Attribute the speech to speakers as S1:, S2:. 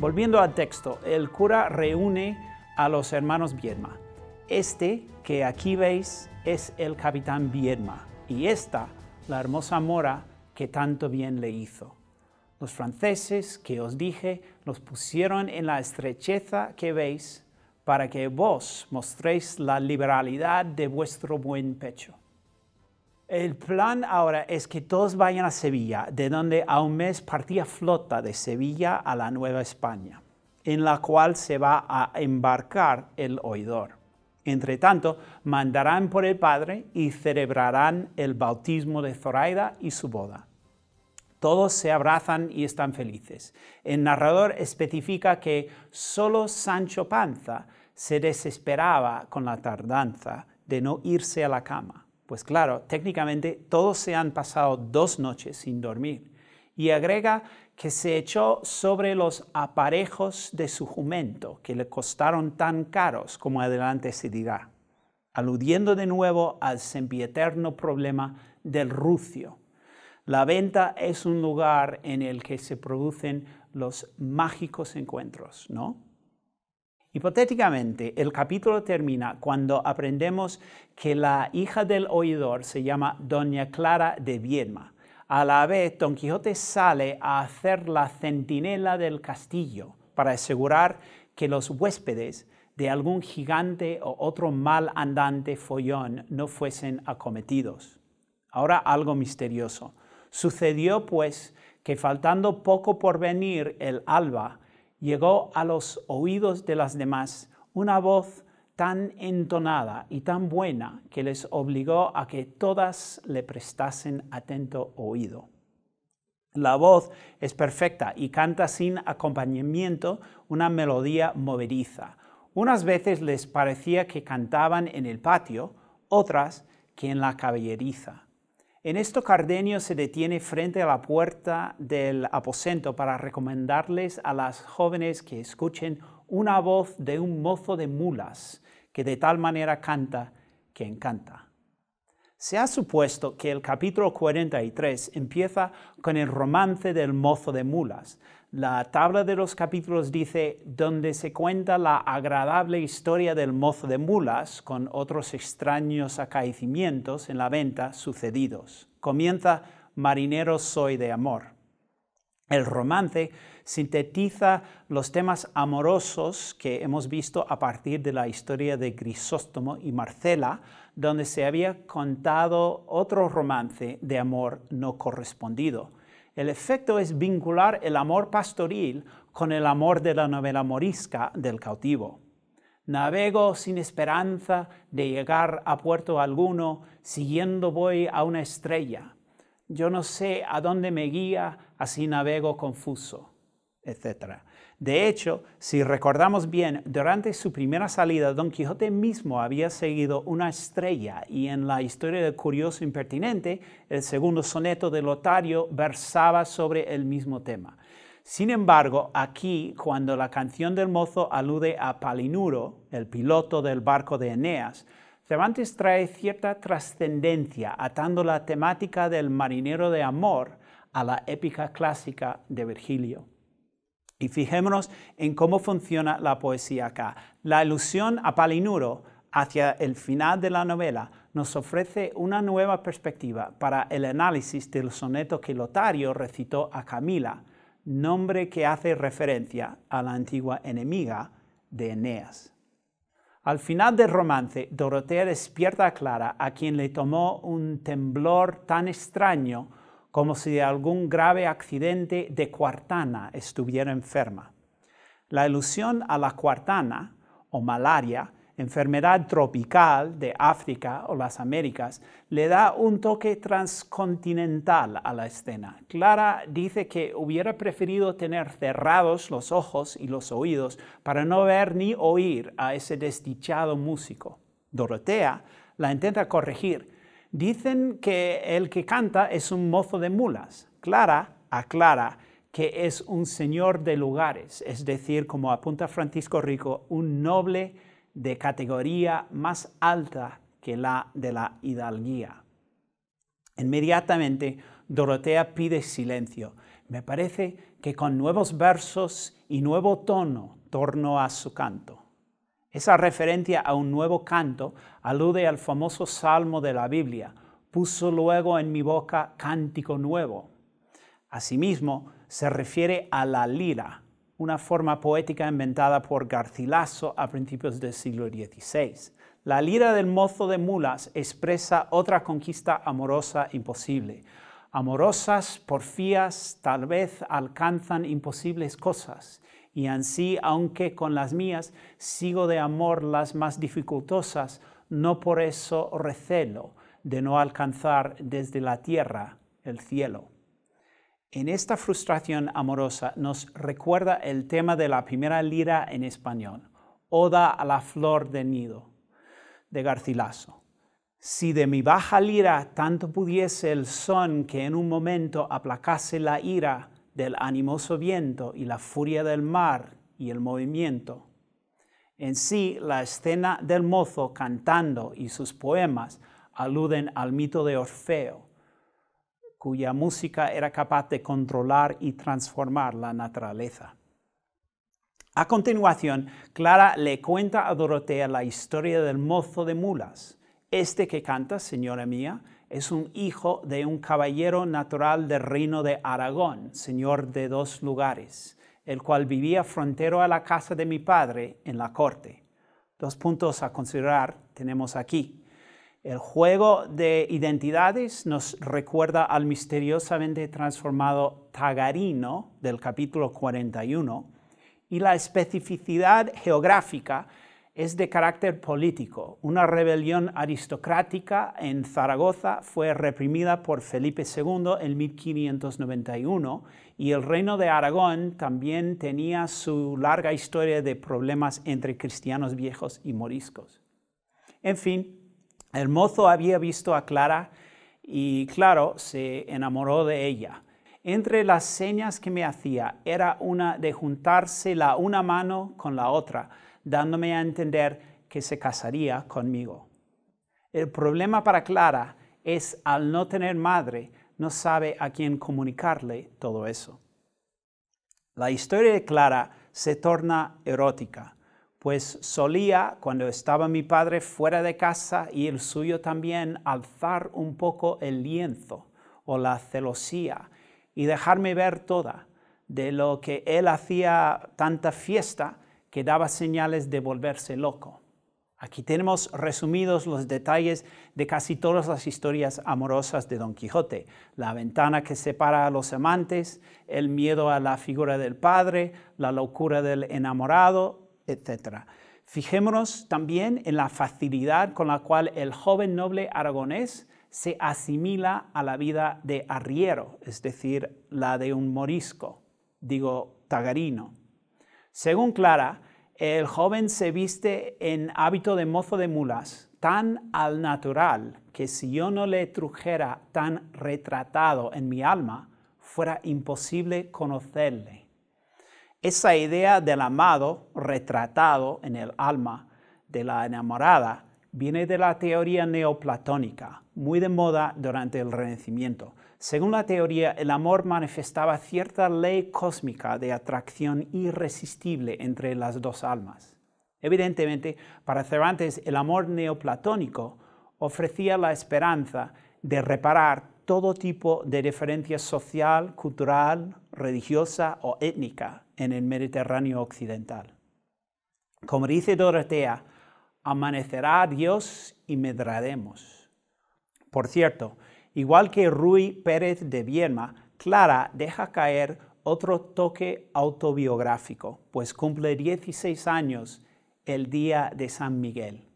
S1: Volviendo al texto, el cura reúne a los hermanos Viedma. Este que aquí veis es el capitán Viedma y esta la hermosa mora que tanto bien le hizo. Los franceses que os dije los pusieron en la estrecheza que veis para que vos mostréis la liberalidad de vuestro buen pecho. El plan ahora es que todos vayan a Sevilla, de donde a un mes partía flota de Sevilla a la Nueva España, en la cual se va a embarcar el oidor. Entretanto, mandarán por el Padre y celebrarán el bautismo de Zoraida y su boda. Todos se abrazan y están felices. El narrador especifica que solo Sancho Panza se desesperaba con la tardanza de no irse a la cama. Pues claro, técnicamente todos se han pasado dos noches sin dormir. Y agrega que se echó sobre los aparejos de su jumento, que le costaron tan caros como adelante se dirá, aludiendo de nuevo al sempieterno problema del rucio. La venta es un lugar en el que se producen los mágicos encuentros, ¿no? Hipotéticamente, el capítulo termina cuando aprendemos que la hija del oidor se llama Doña Clara de Viedma. A la vez, Don Quijote sale a hacer la centinela del castillo para asegurar que los huéspedes de algún gigante o otro mal andante follón no fuesen acometidos. Ahora algo misterioso. Sucedió pues que faltando poco por venir el alba, llegó a los oídos de las demás una voz tan entonada y tan buena que les obligó a que todas le prestasen atento oído. La voz es perfecta y canta sin acompañamiento una melodía moveriza. Unas veces les parecía que cantaban en el patio, otras que en la caballeriza. En esto Cardenio se detiene frente a la puerta del aposento para recomendarles a las jóvenes que escuchen una voz de un mozo de mulas que de tal manera canta que encanta. Se ha supuesto que el capítulo 43 empieza con el romance del mozo de mulas, la tabla de los capítulos dice donde se cuenta la agradable historia del mozo de mulas con otros extraños acaecimientos en la venta sucedidos. Comienza Marinero soy de amor. El romance sintetiza los temas amorosos que hemos visto a partir de la historia de Grisóstomo y Marcela, donde se había contado otro romance de amor no correspondido. El efecto es vincular el amor pastoril con el amor de la novela morisca del cautivo. Navego sin esperanza de llegar a puerto alguno, siguiendo voy a una estrella. Yo no sé a dónde me guía, así navego confuso etc. De hecho, si recordamos bien, durante su primera salida, Don Quijote mismo había seguido una estrella y en la historia del curioso impertinente, el segundo soneto de Lotario versaba sobre el mismo tema. Sin embargo, aquí, cuando la canción del mozo alude a Palinuro, el piloto del barco de Eneas, Cervantes trae cierta trascendencia atando la temática del marinero de amor a la épica clásica de Virgilio. Y fijémonos en cómo funciona la poesía acá. La ilusión a Palinuro hacia el final de la novela nos ofrece una nueva perspectiva para el análisis del soneto que Lotario recitó a Camila, nombre que hace referencia a la antigua enemiga de Eneas. Al final del romance, Dorotea despierta a Clara, a quien le tomó un temblor tan extraño como si de algún grave accidente de cuartana estuviera enferma. La alusión a la cuartana, o malaria, enfermedad tropical de África o las Américas, le da un toque transcontinental a la escena. Clara dice que hubiera preferido tener cerrados los ojos y los oídos para no ver ni oír a ese desdichado músico. Dorotea la intenta corregir, Dicen que el que canta es un mozo de mulas. Clara aclara que es un señor de lugares, es decir, como apunta Francisco Rico, un noble de categoría más alta que la de la hidalguía. Inmediatamente, Dorotea pide silencio. Me parece que con nuevos versos y nuevo tono torno a su canto. Esa referencia a un nuevo canto alude al famoso salmo de la Biblia, puso luego en mi boca cántico nuevo. Asimismo, se refiere a la lira, una forma poética inventada por Garcilaso a principios del siglo XVI. La lira del mozo de mulas expresa otra conquista amorosa imposible. Amorosas porfías tal vez alcanzan imposibles cosas y así, aunque con las mías sigo de amor las más dificultosas, no por eso recelo de no alcanzar desde la tierra el cielo. En esta frustración amorosa nos recuerda el tema de la primera lira en español, Oda a la flor de nido, de Garcilaso. Si de mi baja lira tanto pudiese el son que en un momento aplacase la ira, del animoso viento y la furia del mar y el movimiento. En sí, la escena del mozo cantando y sus poemas aluden al mito de Orfeo, cuya música era capaz de controlar y transformar la naturaleza. A continuación, Clara le cuenta a Dorotea la historia del mozo de mulas, este que canta, señora mía, es un hijo de un caballero natural del reino de Aragón, señor de dos lugares, el cual vivía frontero a la casa de mi padre en la corte. Dos puntos a considerar tenemos aquí. El juego de identidades nos recuerda al misteriosamente transformado Tagarino del capítulo 41 y la especificidad geográfica es de carácter político. Una rebelión aristocrática en Zaragoza fue reprimida por Felipe II en 1591 y el reino de Aragón también tenía su larga historia de problemas entre cristianos viejos y moriscos. En fin, el mozo había visto a Clara y claro, se enamoró de ella. Entre las señas que me hacía era una de juntarse la una mano con la otra, dándome a entender que se casaría conmigo. El problema para Clara es al no tener madre, no sabe a quién comunicarle todo eso. La historia de Clara se torna erótica, pues solía, cuando estaba mi padre fuera de casa y el suyo también, alzar un poco el lienzo o la celosía y dejarme ver toda de lo que él hacía tanta fiesta que daba señales de volverse loco. Aquí tenemos resumidos los detalles de casi todas las historias amorosas de Don Quijote. La ventana que separa a los amantes, el miedo a la figura del padre, la locura del enamorado, etc. Fijémonos también en la facilidad con la cual el joven noble aragonés se asimila a la vida de arriero, es decir, la de un morisco, digo, tagarino. Según Clara, el joven se viste en hábito de mozo de mulas, tan al natural que si yo no le trujera tan retratado en mi alma, fuera imposible conocerle. Esa idea del amado retratado en el alma de la enamorada viene de la teoría neoplatónica, muy de moda durante el Renacimiento, según la teoría, el amor manifestaba cierta ley cósmica de atracción irresistible entre las dos almas. Evidentemente, para Cervantes, el amor neoplatónico ofrecía la esperanza de reparar todo tipo de diferencia social, cultural, religiosa o étnica en el Mediterráneo occidental. Como dice Dorotea, amanecerá Dios y medraremos. Por cierto, Igual que Rui Pérez de Vierma, Clara deja caer otro toque autobiográfico, pues cumple 16 años el día de San Miguel.